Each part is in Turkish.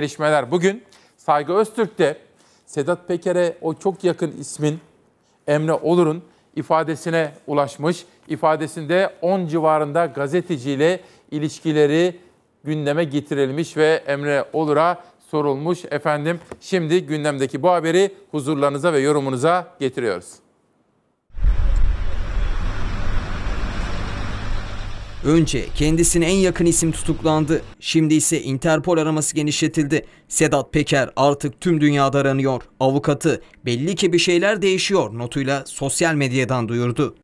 gelişmeler. Bugün Saygı Öztürk'te Sedat Peker'e o çok yakın ismin Emre Olur'un ifadesine ulaşmış. İfadesinde 10 civarında gazeteciyle ilişkileri gündeme getirilmiş ve Emre Olur'a sorulmuş. Efendim şimdi gündemdeki bu haberi huzurlarınıza ve yorumunuza getiriyoruz. Önce kendisine en yakın isim tutuklandı. Şimdi ise Interpol araması genişletildi. Sedat Peker artık tüm dünyada aranıyor. Avukatı belli ki bir şeyler değişiyor notuyla sosyal medyadan duyurdu.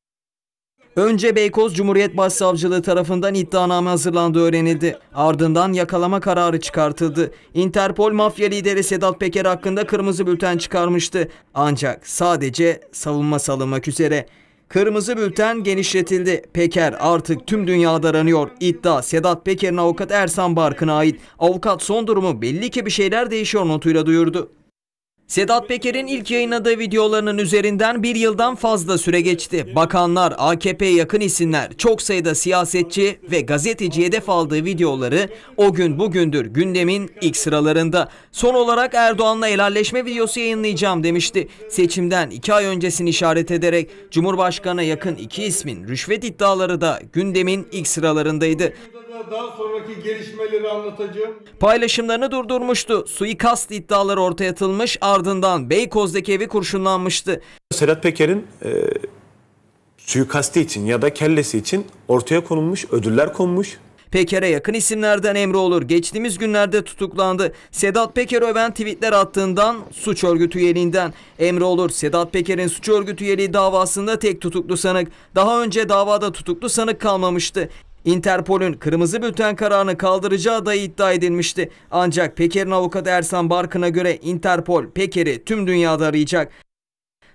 Önce Beykoz Cumhuriyet Başsavcılığı tarafından iddianame hazırlandığı öğrenildi. Ardından yakalama kararı çıkartıldı. Interpol mafya lideri Sedat Peker hakkında kırmızı bülten çıkarmıştı. Ancak sadece savunma salınmak üzere. Kırmızı bülten genişletildi. Peker artık tüm dünyada aranıyor. İddia Sedat Peker'in avukat Ersan Barkın'a ait. Avukat son durumu belli ki bir şeyler değişiyor notuyla duyurdu. Sedat Peker'in ilk yayınladığı videolarının üzerinden bir yıldan fazla süre geçti. Bakanlar, AKP'ye yakın isimler, çok sayıda siyasetçi ve gazeteci hedef aldığı videoları o gün bugündür gündemin ilk sıralarında. Son olarak Erdoğan'la helalleşme videosu yayınlayacağım demişti. Seçimden iki ay öncesini işaret ederek Cumhurbaşkanı'na yakın iki ismin rüşvet iddiaları da gündemin ilk sıralarındaydı daha sonraki gelişmeleri anlatacağım. Paylaşımlarını durdurmuştu. Suikast iddiaları ortaya atılmış ardından Beykoz'daki evi kurşunlanmıştı. Sedat Peker'in e, suikasti için ya da kellesi için ortaya konulmuş ödüller konmuş. Peker'e yakın isimlerden Emre Olur geçtiğimiz günlerde tutuklandı. Sedat Peker öven tweetler attığından suç örgütü üyeliğinden. Emre Olur Sedat Peker'in suç örgütü üyeliği davasında tek tutuklu sanık. Daha önce davada tutuklu sanık kalmamıştı. Interpol'ün kırmızı bülten kararını kaldıracağı da iddia edilmişti. Ancak Peker'in avukatı Ersan Barkın'a göre Interpol Peker'i tüm dünyada arayacak.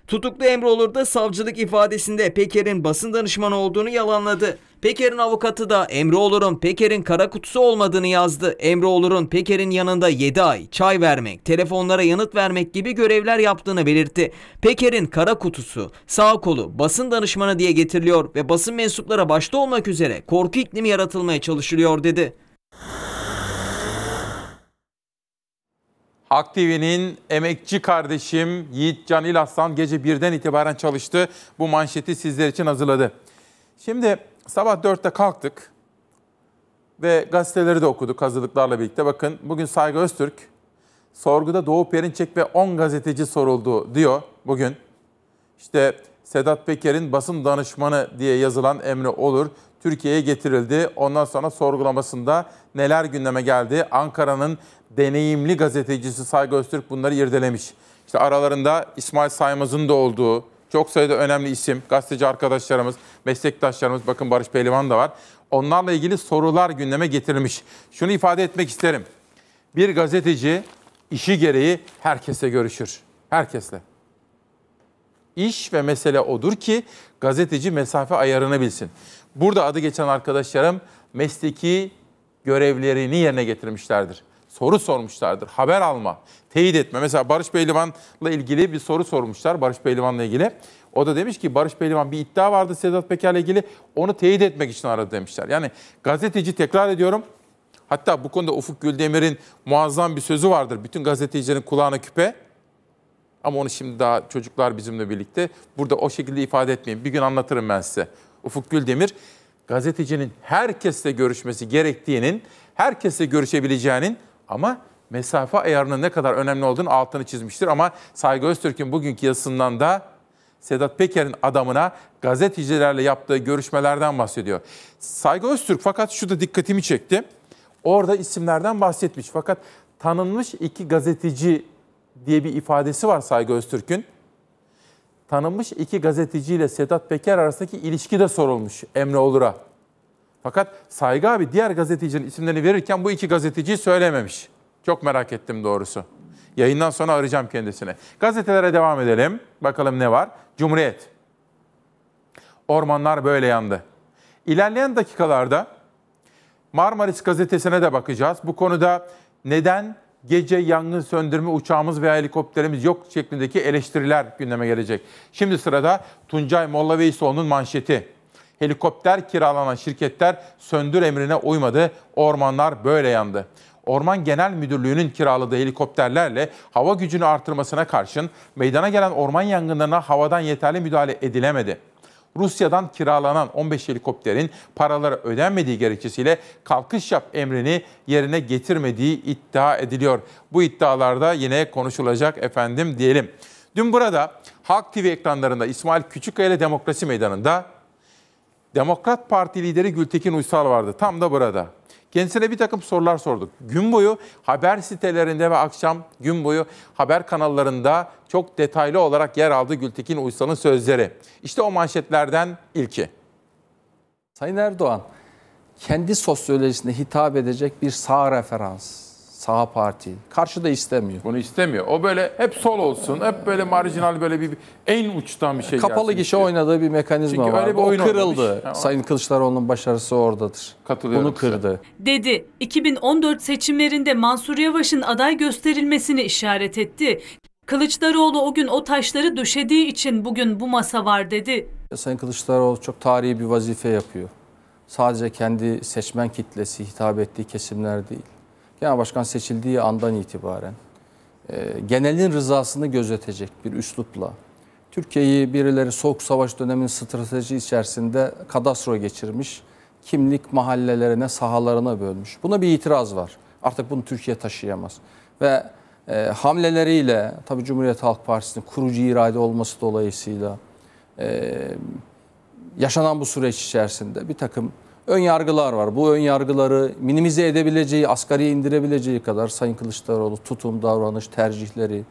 Tutuklu Emre da savcılık ifadesinde Peker'in basın danışmanı olduğunu yalanladı. Peker'in avukatı da Emre Olur'un Peker'in kara kutusu olmadığını yazdı. Emre Olur'un Peker'in yanında 7 ay çay vermek, telefonlara yanıt vermek gibi görevler yaptığını belirtti. Peker'in kara kutusu, sağ kolu, basın danışmanı diye getiriliyor ve basın mensuplara başta olmak üzere korku iklimi yaratılmaya çalışılıyor dedi. Aktivi'nin emekçi kardeşim Yiğit Can İlaslan gece birden itibaren çalıştı. Bu manşeti sizler için hazırladı. Şimdi sabah dörtte kalktık ve gazeteleri de okuduk hazırlıklarla birlikte. Bakın bugün Saygı Öztürk sorguda Doğu Perinçek ve 10 gazeteci soruldu diyor bugün. İşte Sedat Peker'in basın danışmanı diye yazılan Emre Olur Türkiye'ye getirildi. Ondan sonra sorgulamasında neler gündeme geldi? Ankara'nın deneyimli gazetecisi Saygı Öztürk bunları irdelemiş. İşte aralarında İsmail Saymaz'ın da olduğu, çok sayıda önemli isim, gazeteci arkadaşlarımız, meslektaşlarımız, bakın Barış Pehlivan da var. Onlarla ilgili sorular gündeme getirilmiş. Şunu ifade etmek isterim. Bir gazeteci işi gereği herkese görüşür. Herkesle. İş ve mesele odur ki gazeteci mesafe ayarını bilsin. Burada adı geçen arkadaşlarım mesleki görevlerini yerine getirmişlerdir. Soru sormuşlardır. Haber alma, teyit etme. Mesela Barış Beylivan'la ilgili bir soru sormuşlar. Barış Beylivan'la ilgili. O da demiş ki Barış Pehlivan bir iddia vardı Sedat Peker'le ilgili. Onu teyit etmek için aradı demişler. Yani gazeteci tekrar ediyorum. Hatta bu konuda Ufuk Güldemir'in muazzam bir sözü vardır. Bütün gazetecilerin kulağına küpe. Ama onu şimdi daha çocuklar bizimle birlikte burada o şekilde ifade etmeyin. Bir gün anlatırım ben size. Ufuk Güldemir gazetecinin herkesle görüşmesi gerektiğinin, herkesle görüşebileceğinin ama mesafe ayarının ne kadar önemli olduğunu altını çizmiştir. Ama Saygı Öztürk'ün bugünkü yazısından da Sedat Peker'in adamına gazetecilerle yaptığı görüşmelerden bahsediyor. Saygı Öztürk fakat şu da dikkatimi çekti. Orada isimlerden bahsetmiş fakat tanınmış iki gazeteci diye bir ifadesi var Saygı Öztürk'ün. Tanınmış iki gazeteciyle Sedat Peker arasındaki ilişki de sorulmuş Emre Olur'a. Fakat Saygı abi diğer gazetecinin isimlerini verirken bu iki gazeteciyi söylememiş. Çok merak ettim doğrusu. Yayından sonra arayacağım kendisine. Gazetelere devam edelim. Bakalım ne var? Cumhuriyet. Ormanlar böyle yandı. İlerleyen dakikalarda Marmaris gazetesine de bakacağız. Bu konuda neden gece yangın söndürme uçağımız veya helikopterimiz yok şeklindeki eleştiriler gündeme gelecek. Şimdi sırada Tuncay Mollaveysoğlu'nun manşeti. Helikopter kiralanan şirketler söndür emrine uymadı, ormanlar böyle yandı. Orman Genel Müdürlüğü'nün kiraladığı helikopterlerle hava gücünü artırmasına karşın meydana gelen orman yangınlarına havadan yeterli müdahale edilemedi. Rusya'dan kiralanan 15 helikopterin paraları ödenmediği gerekçesiyle kalkış yap emrini yerine getirmediği iddia ediliyor. Bu iddialarda yine konuşulacak efendim diyelim. Dün burada Halk TV ekranlarında İsmail Küçükkaya ile Demokrasi Meydanı'nda Demokrat Parti lideri Gültekin Uysal vardı. Tam da burada. Kendisine bir takım sorular sorduk. Gün boyu haber sitelerinde ve akşam gün boyu haber kanallarında çok detaylı olarak yer aldı Gültekin Uysal'ın sözleri. İşte o manşetlerden ilki. Sayın Erdoğan, kendi sosyolojisine hitap edecek bir sağ referans, sağ parti. Karşı da istemiyor. Bunu istemiyor. O böyle hep sol olsun, hep böyle marjinal böyle bir en uçtan bir şey. Kapalı gişe istiyor. oynadığı bir mekanizma Çünkü var. Öyle bir oyun o kırıldı. Olmamış. Sayın Kılıçdaroğlu'nun başarısı oradadır. Katılıyorum Bunu size. kırdı. Dedi. 2014 seçimlerinde Mansur Yavaş'ın aday gösterilmesini işaret etti. Kılıçdaroğlu o gün o taşları döşediği için bugün bu masa var dedi. Sayın Kılıçdaroğlu çok tarihi bir vazife yapıyor. Sadece kendi seçmen kitlesi hitap ettiği kesimler değil Genel Başkan seçildiği andan itibaren e, genelin rızasını gözetecek bir üslupla Türkiye'yi birileri soğuk savaş döneminin strateji içerisinde kadastro geçirmiş, kimlik mahallelerine, sahalarına bölmüş. Buna bir itiraz var. Artık bunu Türkiye taşıyamaz. Ve e, hamleleriyle, tabii Cumhuriyet Halk Partisi'nin kurucu irade olması dolayısıyla e, yaşanan bu süreç içerisinde bir takım ön yargılar var. Bu ön yargıları minimize edebileceği, asgariye indirebileceği kadar Sayın Kılıçdaroğlu tutum, davranış, tercihleri,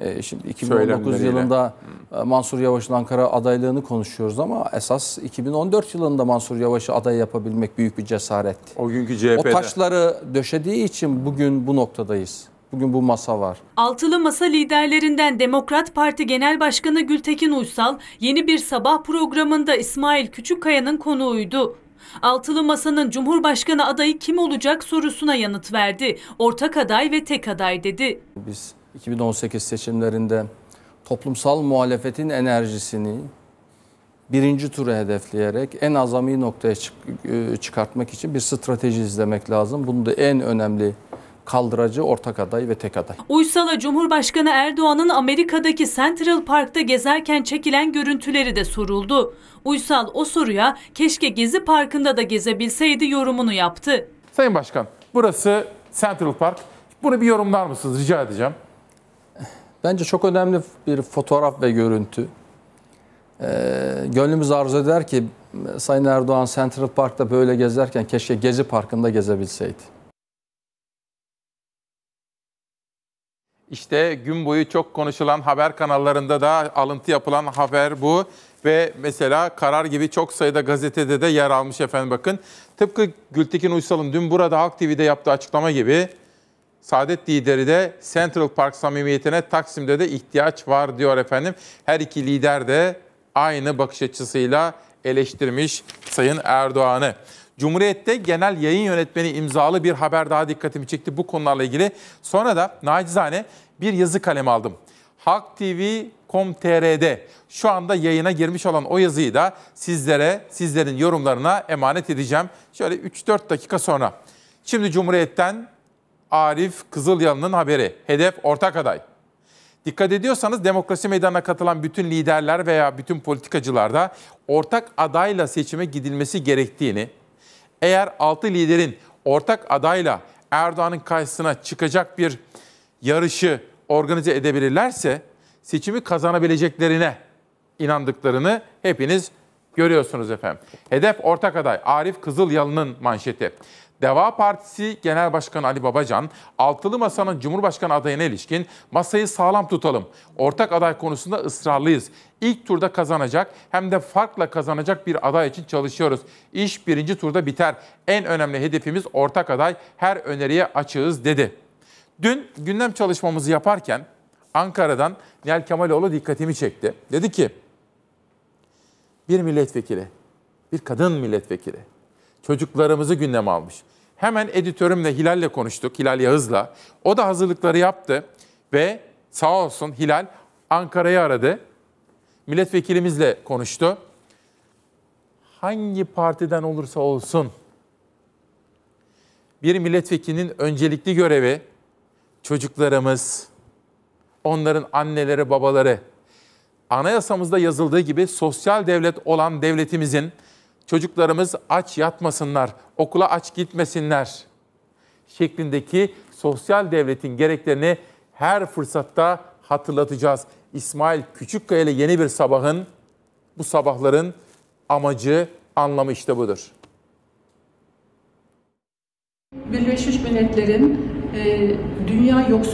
e, Şimdi 2019 yılında hmm. e, Mansur Yavaş'ın Ankara adaylığını konuşuyoruz ama esas 2014 yılında Mansur Yavaş'ı aday yapabilmek büyük bir cesaret. O günkü CHP'de. O taşları döşediği için bugün bu noktadayız. Bugün bu masa var. Altılı masa liderlerinden Demokrat Parti Genel Başkanı Gültekin Uysal yeni bir sabah programında İsmail Küçükkaya'nın konuğuydu. Altılı Masa'nın Cumhurbaşkanı adayı kim olacak sorusuna yanıt verdi. Ortak aday ve tek aday dedi. Biz 2018 seçimlerinde toplumsal muhalefetin enerjisini birinci turu hedefleyerek en azami noktaya e, çıkartmak için bir strateji izlemek lazım. Bunu da en önemli kaldıracı ortak aday ve tek aday. Uysal'a Cumhurbaşkanı Erdoğan'ın Amerika'daki Central Park'ta gezerken çekilen görüntüleri de soruldu. Uysal o soruya keşke Gezi Parkı'nda da gezebilseydi yorumunu yaptı. Sayın Başkan burası Central Park. Bunu bir yorumlar mısınız rica edeceğim. Bence çok önemli bir fotoğraf ve görüntü. Ee, gönlümüz arzu eder ki Sayın Erdoğan Central Park'ta böyle gezerken keşke Gezi Parkı'nda gezebilseydi. İşte gün boyu çok konuşulan haber kanallarında da alıntı yapılan haber bu. Ve mesela Karar gibi çok sayıda gazetede de yer almış efendim bakın. Tıpkı Gültekin Uysal'ın dün burada Halk TV'de yaptığı açıklama gibi Saadet lideri de Central Park samimiyetine Taksim'de de ihtiyaç var diyor efendim. Her iki lider de aynı bakış açısıyla eleştirmiş Sayın Erdoğan'ı. Cumhuriyet'te genel yayın yönetmeni imzalı bir haber daha dikkatimi çekti bu konularla ilgili. Sonra da nacizane bir yazı kalemi aldım. Halk TV com.tr'de şu anda yayına girmiş olan o yazıyı da sizlere, sizlerin yorumlarına emanet edeceğim. Şöyle 3-4 dakika sonra. Şimdi Cumhuriyet'ten Arif Kızılyalı'nın haberi. Hedef ortak aday. Dikkat ediyorsanız demokrasi meydanına katılan bütün liderler veya bütün politikacılar da ortak adayla seçime gidilmesi gerektiğini, eğer altı liderin ortak adayla Erdoğan'ın karşısına çıkacak bir yarışı organize edebilirlerse seçimi kazanabileceklerine inandıklarını hepiniz görüyorsunuz efendim. Hedef ortak aday Arif Kızılyalı'nın manşeti. Deva Partisi Genel Başkanı Ali Babacan, altılı masanın Cumhurbaşkanı adayına ilişkin masayı sağlam tutalım. Ortak aday konusunda ısrarlıyız. İlk turda kazanacak hem de farkla kazanacak bir aday için çalışıyoruz. İş birinci turda biter. En önemli hedefimiz ortak aday. Her öneriye açığız dedi. Dün gündem çalışmamızı yaparken Ankara'dan Nihal Kemaloğlu dikkatimi çekti. Dedi ki bir milletvekili, bir kadın milletvekili çocuklarımızı gündem almış. Hemen editörümle Hilal'le konuştuk, Hilal Yağız'la. O da hazırlıkları yaptı ve sağ olsun Hilal Ankara'yı aradı. Milletvekilimizle konuştu. Hangi partiden olursa olsun bir milletvekilinin öncelikli görevi çocuklarımız, onların anneleri, babaları, anayasamızda yazıldığı gibi sosyal devlet olan devletimizin çocuklarımız aç yatmasınlar, okula aç gitmesinler şeklindeki sosyal devletin gereklerini her fırsatta hatırlatacağız. İsmail Küçükkaya ile yeni bir sabahın, bu sabahların amacı, anlamı işte budur. Birleşmiş Milletler'in e, dünya yoksul